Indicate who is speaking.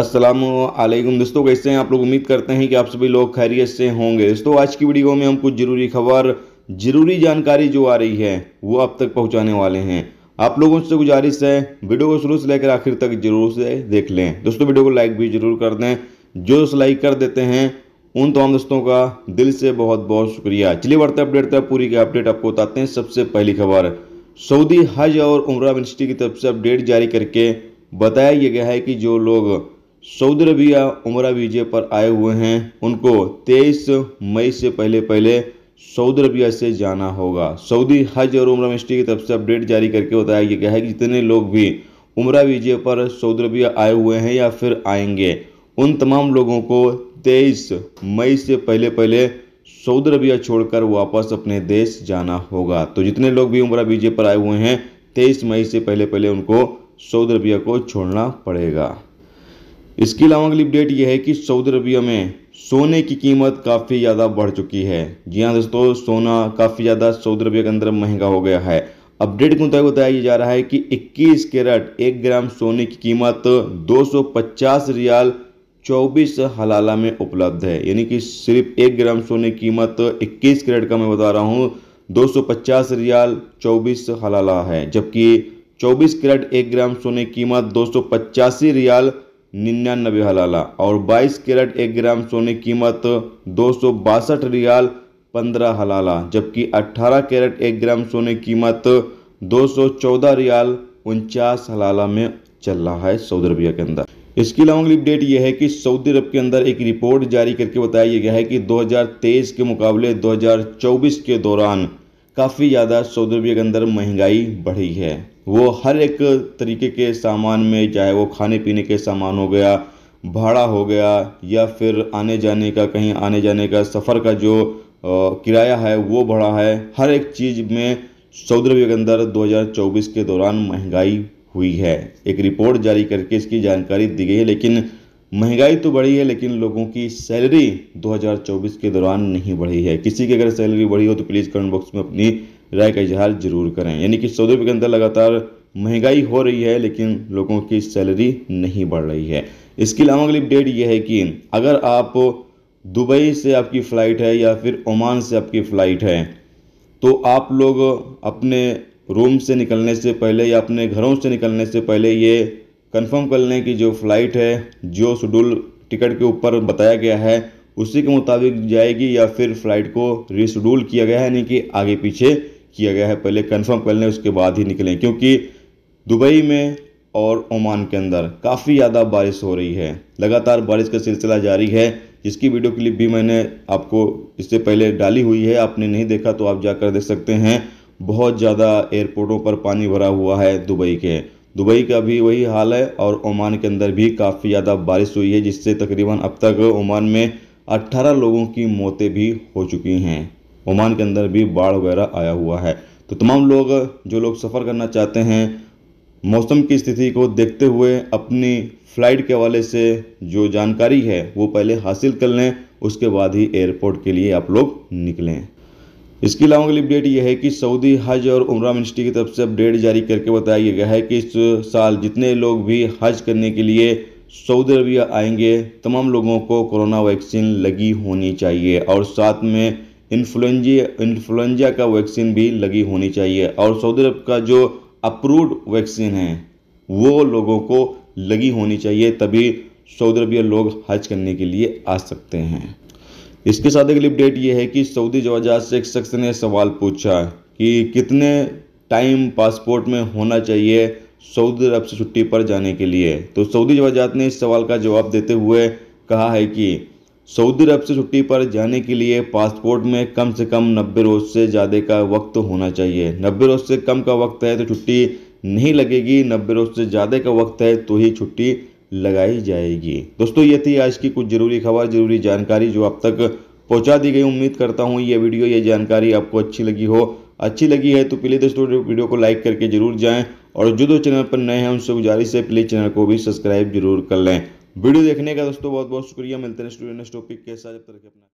Speaker 1: असलम दोस्तों कैसे हैं आप लोग उम्मीद करते हैं कि आप सभी लोग खैरियत से होंगे दोस्तों आज की वीडियो में हम कुछ ज़रूरी खबर ज़रूरी जानकारी जो आ रही है वो आप तक पहुंचाने वाले हैं आप लोगों से गुजारिश है वीडियो को शुरू से लेकर आखिर तक जरूर से देख लें दोस्तों वीडियो को लाइक भी ज़रूर कर दें जो दोस्त लाइक कर देते हैं उन तमाम दोस्तों का दिल से बहुत बहुत शुक्रिया चलिए बढ़ते अपडेट तक पूरी की अपडेट आपको बताते हैं सबसे पहली खबर सऊदी हज और उम्र मिनिस्ट्री की तरफ से अपडेट जारी करके बताया गया है कि जो लोग सऊदी अरबिया उम्र वीजे पर आए हुए हैं उनको 23 मई से पहले पहले सऊदी अरबिया से जाना होगा सऊदी हज और उम्र मिनिस्ट्री की तरफ से अपडेट जारी करके बताया गया है कि जितने लोग भी उम्र वीजे पर सऊदी अरबिया आए हुए हैं या फिर आएंगे उन तमाम लोगों को 23 मई से पहले पहले सऊदी अरबिया छोड़कर वापस अपने देश जाना होगा तो जितने लोग भी उम्र वीजे पर आए हुए हैं तेईस मई से पहले पहले उनको सऊदी अरबिया को छोड़ना पड़ेगा इसके अलावा अगली अपडेट यह है कि सऊदी अरबिया में सोने की कीमत काफ़ी ज़्यादा बढ़ चुकी है जी हाँ दोस्तों सोना काफ़ी ज़्यादा सऊदी अरबिया के अंदर महंगा हो गया है अपडेट के मुताबिक बताया जा रहा है कि 21 कैरेट एक ग्राम सोने की कीमत 250 रियाल 24 हलाला में उपलब्ध है यानी कि सिर्फ एक ग्राम सोने की कीमत 21 कैरेट का मैं बता रहा हूँ 250 रियाल 24 हलाला है जबकि 24 कैरेट एक ग्राम सोने की कीमत दो रियाल निन्यानबे हलाला और 22 कैरेट एक ग्राम सोने कीमत दो सौ बासठ रियाल पंद्रह हलाला जबकि 18 कैरेट एक ग्राम सोने कीमत दो सौ चौदह रियाल उनचास हलाला में चल रहा है सऊदी अरबिया के अंदर इसके अलावा अगली अपडेट यह है कि सऊदी अरब के अंदर एक रिपोर्ट जारी करके बताया गया है कि 2023 के मुकाबले 2024 के दौरान काफ़ी ज़्यादा सऊदी अरबिया के अंदर महंगाई बढ़ी है वो हर एक तरीके के सामान में चाहे वो खाने पीने के सामान हो गया भाड़ा हो गया या फिर आने जाने का कहीं आने जाने का सफ़र का जो किराया है वो बढ़ा है हर एक चीज़ में सऊदी अरब के अंदर 2024 के दौरान महंगाई हुई है एक रिपोर्ट जारी करके इसकी जानकारी दी गई है लेकिन महंगाई तो बढ़ी है लेकिन लोगों की सैलरी 2024 के दौरान नहीं बढ़ी है किसी की अगर सैलरी बढ़ी हो तो प्लीज़ कमेंट बॉक्स में अपनी राय का इजहार जरूर करें यानी कि सऊदी अरब के अंदर लगातार महंगाई हो रही है लेकिन लोगों की सैलरी नहीं बढ़ रही है इसके अलावा अगली अपडेट यह है कि अगर आप दुबई से आपकी फ़्लाइट है या फिर ओमान से आपकी फ़्लाइट है तो आप लोग अपने रूम से निकलने से पहले या अपने घरों से निकलने से पहले ये कंफर्म कर लें कि जो फ़्लाइट है जो शेड्यूल टिकट के ऊपर बताया गया है उसी के मुताबिक जाएगी या फिर फ़्लाइट को रिशेड्यूल किया गया है यानी कि आगे पीछे किया गया है पहले कन्फर्म कर लें उसके बाद ही निकलें क्योंकि दुबई में और ओमान के अंदर काफ़ी ज़्यादा बारिश हो रही है लगातार बारिश का सिलसिला जारी है जिसकी वीडियो क्लिप भी मैंने आपको इससे पहले डाली हुई है आपने नहीं देखा तो आप जाकर देख सकते हैं बहुत ज़्यादा एयरपोर्टों पर पानी भरा हुआ है दुबई के दुबई का भी वही हाल है और ओमान के अंदर भी काफ़ी ज़्यादा बारिश हुई है जिससे तकरीबन अब तक ओमान में 18 लोगों की मौतें भी हो चुकी हैं ओमान के अंदर भी बाढ़ वगैरह आया हुआ है तो तमाम लोग जो लोग सफ़र करना चाहते हैं मौसम की स्थिति को देखते हुए अपनी फ़्लाइट के हवाले से जो जानकारी है वो पहले हासिल कर लें उसके बाद ही एयरपोर्ट के लिए आप लोग निकलें इसके अलावा अगली अपडेट यह है कि सऊदी हज और उम्र मिनिस्ट्री की तरफ से अपडेट जारी करके बताया गया है कि इस साल जितने लोग भी हज करने के लिए सऊदी अरबिया आएंगे तमाम लोगों को कोरोना वैक्सीन लगी होनी चाहिए और साथ में इन्फ्लुएंजिया इन्फ्लुएंजा का वैक्सीन भी लगी होनी चाहिए और सऊदी अरब का जो अप्रूव्ड वैक्सीन है वो लोगों को लगी होनी चाहिए तभी सऊदी अरबिया लोग हज करने के लिए आ सकते हैं इसके साथ अगली अपडेट ये है कि सऊदी जवाजा से एक शख्स ने सवाल पूछा कि कितने टाइम पासपोर्ट में होना चाहिए सऊदी अरब से छुट्टी पर जाने के लिए तो सऊदी जवाजात ने इस सवाल का जवाब देते हुए कहा है कि सऊदी अरब से छुट्टी पर जाने के लिए पासपोर्ट में कम से कम नब्बे रोज़ से ज़्यादा का वक्त होना चाहिए नब्बे रोज़ से कम का वक्त है तो छुट्टी नहीं लगेगी नब्बे रोज़ से ज़्यादा का वक्त है तो ही छुट्टी लगाई जाएगी दोस्तों ये थी आज की कुछ ज़रूरी खबर ज़रूरी जानकारी जो आप तक पहुंचा दी गई उम्मीद करता हूँ ये वीडियो ये जानकारी आपको अच्छी लगी हो अच्छी लगी है तो प्लीज़ दोस्तों वीडियो को लाइक करके जरूर जाएं और जो दो चैनल पर नए हैं उनसे गुजारिश है प्लीज़ चैनल को भी सब्सक्राइब जरूर कर लें वीडियो देखने का दोस्तों बहुत बहुत शुक्रिया मिलते हैं स्टूडेंट टॉपिक के साथ जब तक अपना